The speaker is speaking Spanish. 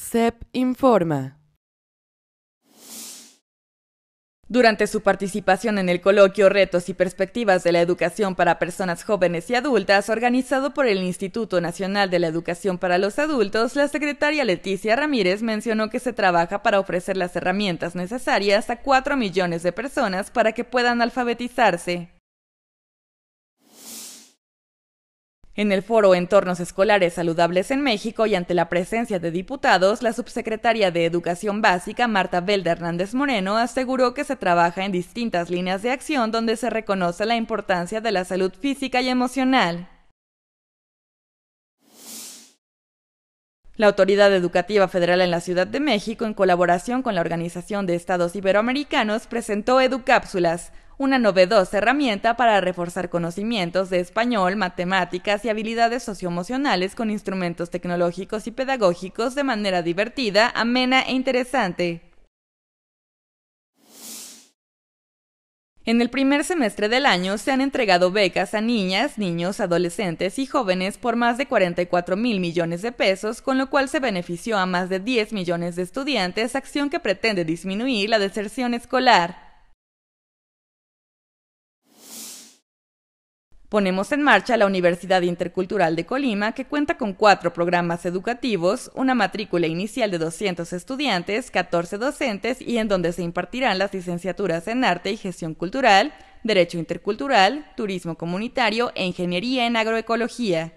CEP informa. Durante su participación en el coloquio Retos y Perspectivas de la Educación para Personas Jóvenes y Adultas, organizado por el Instituto Nacional de la Educación para los Adultos, la secretaria Leticia Ramírez mencionó que se trabaja para ofrecer las herramientas necesarias a 4 millones de personas para que puedan alfabetizarse. En el foro Entornos Escolares Saludables en México y ante la presencia de diputados, la subsecretaria de Educación Básica, Marta Velda Hernández Moreno, aseguró que se trabaja en distintas líneas de acción donde se reconoce la importancia de la salud física y emocional. La Autoridad Educativa Federal en la Ciudad de México, en colaboración con la Organización de Estados Iberoamericanos, presentó Educápsulas, una novedosa herramienta para reforzar conocimientos de español, matemáticas y habilidades socioemocionales con instrumentos tecnológicos y pedagógicos de manera divertida, amena e interesante. En el primer semestre del año se han entregado becas a niñas, niños, adolescentes y jóvenes por más de 44 mil millones de pesos, con lo cual se benefició a más de 10 millones de estudiantes, acción que pretende disminuir la deserción escolar. Ponemos en marcha la Universidad Intercultural de Colima, que cuenta con cuatro programas educativos, una matrícula inicial de 200 estudiantes, 14 docentes y en donde se impartirán las licenciaturas en Arte y Gestión Cultural, Derecho Intercultural, Turismo Comunitario e Ingeniería en Agroecología.